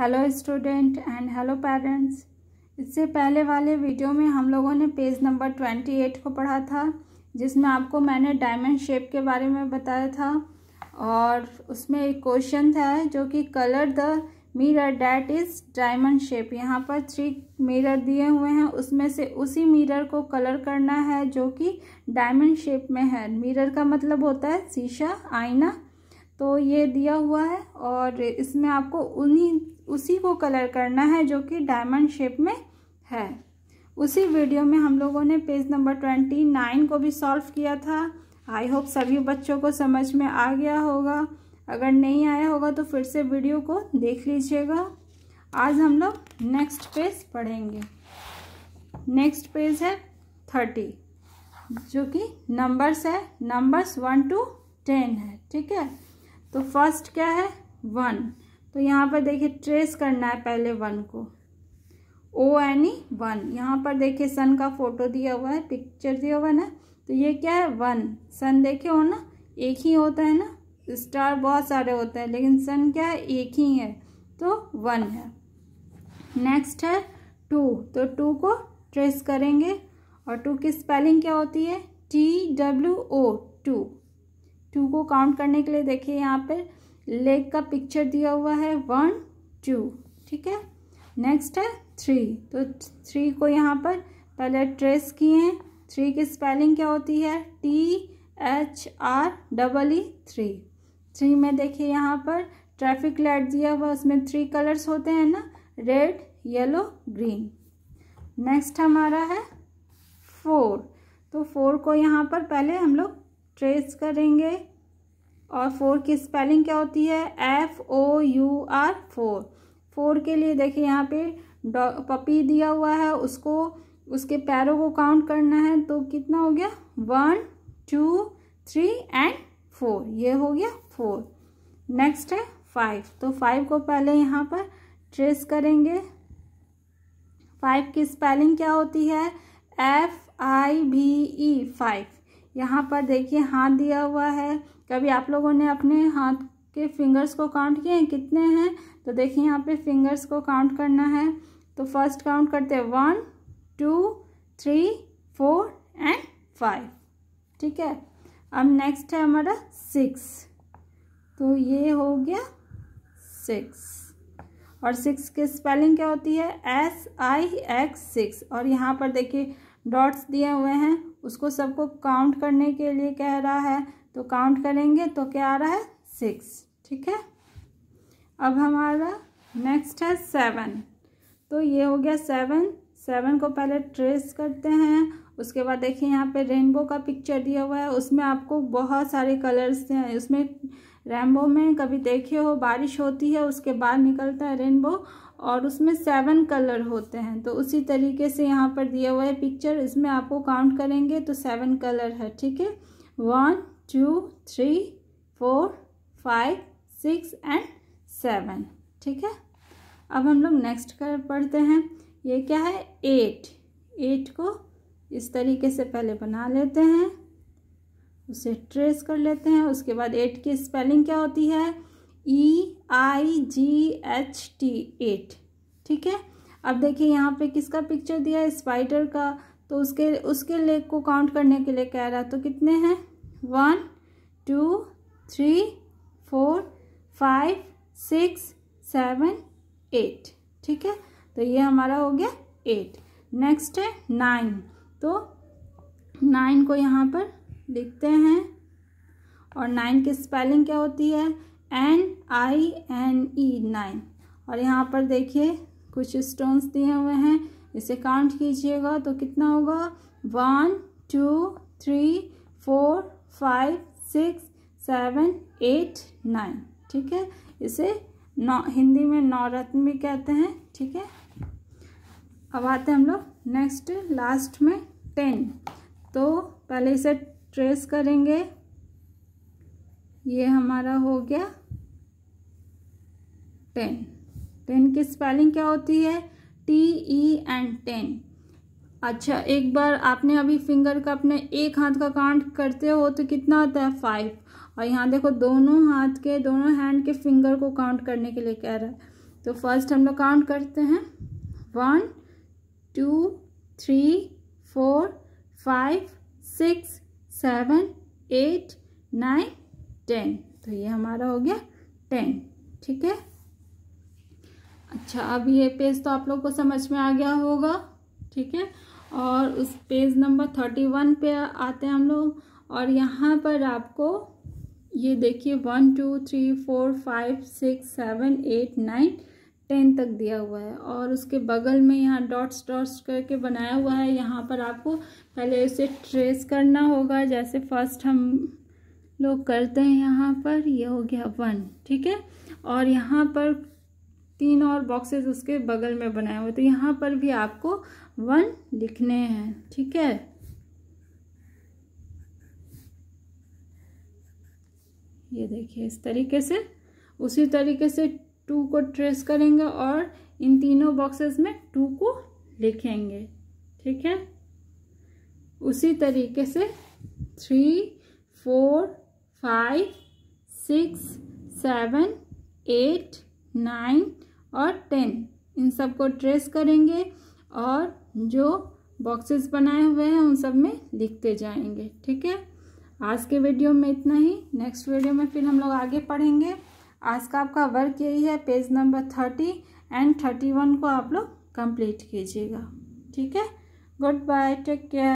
hello student and hello parents इससे पहले वाले वीडियो में हम लोगों ने पेज नंबर ट्वेंटी एट को पढ़ा था जिसमें आपको मैंने डायमंड शेप के बारे में बताया था और उसमें एक क्वेश्चन था जो कि colour the mirror that is diamond shape यहाँ पर थ्री मिरर दिए हुए हैं उसमें से उसी मिरर को कलर करना है जो कि डायमंड शेप में है मिरर का मतलब होता है शीशा आईना तो ये दिया हुआ है और इसमें आपको उन्हीं उसी को कलर करना है जो कि डायमंड शेप में है उसी वीडियो में हम लोगों ने पेज नंबर ट्वेंटी नाइन को भी सॉल्व किया था आई होप सभी बच्चों को समझ में आ गया होगा अगर नहीं आया होगा तो फिर से वीडियो को देख लीजिएगा आज हम लोग नेक्स्ट पेज पढ़ेंगे नेक्स्ट पेज है थर्टी जो कि नंबर्स है नंबर्स वन टू टेन है ठीक है तो फर्स्ट क्या है वन तो यहाँ पर देखिए ट्रेस करना है पहले वन को ओ एन ई वन यहाँ पर देखिए सन का फोटो दिया हुआ है पिक्चर दिया हुआ है ना तो ये क्या है वन सन देखे हो ना एक ही होता है ना स्टार बहुत सारे होते हैं लेकिन सन क्या है एक ही है तो वन है नेक्स्ट है टू तो टू को ट्रेस करेंगे और टू की स्पेलिंग क्या होती है T W O two two को काउंट करने के लिए देखिए यहाँ पर लेग का पिक्चर दिया हुआ है वन टू ठीक है नेक्स्ट है थ्री तो थ्री को यहाँ पर पहले ट्रेस किए थ्री की स्पेलिंग क्या होती है T H R double E three three में देखिए यहाँ पर ट्रैफिक लाइट दिया हुआ उसमें थ्री कलर्स होते हैं ना रेड येलो ग्रीन नेक्स्ट हमारा है फोर तो फोर को यहाँ पर पहले हम लोग ट्रेस करेंगे और फोर की स्पेलिंग क्या होती है F O U R four four के लिए देखिए यहाँ पे पपी दिया हुआ है उसको उसके पैरों को काउंट करना है तो कितना हो गया one two three and four ये हो गया फोर नेक्स्ट है फाइव तो फाइव को पहले यहाँ पर ट्रेस करेंगे फाइव की स्पेलिंग क्या होती है एफ आई भी ई फाइव यहाँ पर देखिए हाथ दिया हुआ है कभी आप लोगों ने अपने हाथ के फिंगर्स को काउंट किए हैं कितने हैं तो देखिए यहाँ पे फिंगर्स को काउंट करना है तो फर्स्ट काउंट करते हैं one two three four and five ठीक है अब नेक्स्ट है हमारा सिक्स तो ये हो गया सिक्स और सिक्स की स्पेलिंग क्या होती है एस आई एक्स सिक्स और यहाँ पर देखिए डॉट्स दिए हुए हैं उसको सबको काउंट करने के लिए कह रहा है तो काउंट करेंगे तो क्या आ रहा है सिक्स ठीक है अब हमारा नेक्स्ट है सेवन तो ये हो गया सेवन सेवन को पहले ट्रेस करते हैं उसके बाद देखिए यहाँ पे रेनबो का पिक्चर दिया हुआ है उसमें आपको बहुत सारे कलर्स हैं उसमें रेनबो में कभी देखे हो बारिश होती है उसके बाद निकलता है रेनबो और उसमें सेवन कलर होते हैं तो उसी तरीके से यहाँ पर दिया हुआ है पिक्चर इसमें आपको काउंट करेंगे तो सेवन कलर है ठीक है one two three four five six and seven ठीक है अब हम लोग नेक्स्ट कर पढ़ते हैं ये क्या है एट एट को इस तरीके से पहले बना लेते हैं उसे ट्रेस कर लेते हैं उसके बाद एट की स्पेलिंग क्या होती है E I G H T eight ठीक है अब देखिए यहाँ पे किसका पिक्चर दिया है स्पाइडर का तो उसके उसके लेग को काउंट करने के लिए कह रहा तो कितने हैं one two three four five six seven eight ठीक है तो ये हमारा हो गया एट नेक्स्ट है नाइन तो नाइन को यहाँ पर लिखते हैं और नाइन की स्पेलिंग क्या होती है N I N E nine और यहाँ पर देखिए कुछ स्टोन्स दिए हुए हैं इसे काउंट कीजिएगा तो कितना होगा one two three four five six seven eight nine ठीक है इसे नौ हिंदी में नवरत्न भी कहते हैं ठीक है अब आते हैं हम लोग नेक्स्ट लास्ट में टेन तो पहले इसे ट्रेस करेंगे ये हमारा हो गया टेन टेन की स्पेलिंग क्या होती है टी ई एंड टेन अच्छा एक बार आपने अभी फिंगर का अपने एक हाथ का काउंट करते हो तो कितना होता है फाइव और यहाँ देखो दोनों हाथ के दोनों हैंड के फिंगर को काउंट करने के लिए कह रहा है तो फर्स्ट हम लोग काउंट करते हैं one two three four five six seven eight nine ten तो ये हमारा हो गया टेन ठीक है अच्छा अब ये पेज तो आप लोग को समझ में आ गया होगा ठीक है और उस पेज नंबर थर्टी वन पे आते हैं हम लोग और यहाँ पर आपको ये देखिए one two three four five six seven eight nine ten तक दिया हुआ है और उसके बगल में यहाँ डॉट्स डॉट्स करके बनाया हुआ है यहाँ पर आपको पहले उसे ट्रेस करना होगा जैसे फर्स्ट हम लोग करते हैं यहाँ पर ये हो गया वन ठीक है और यहाँ पर तीन और बॉक्सेस उसके बगल में बनाए हुए तो यहाँ पर भी आपको वन लिखने हैं ठीक है ये देखिए इस तरीके से उसी तरीके से टू को ट्रेस करेंगे और इन तीनों बॉक्सेस में टू को लिखेंगे ठीक है उसी तरीके से three four five six seven eight nine और टेन इन सब को ट्रेस करेंगे और जो बॉक्सेस बनाए हुए हैं उन सब में लिखते जाएंगे ठीक है आज के वीडियो में इतना ही नेक्स्ट वीडियो में फिर हम लोग आगे पढ़ेंगे आज का आपका वर्क यही है page number thirty and thirty one को आप लोग कंप्लीट कीजिएगा ठीक है गुड बाय टेक केयर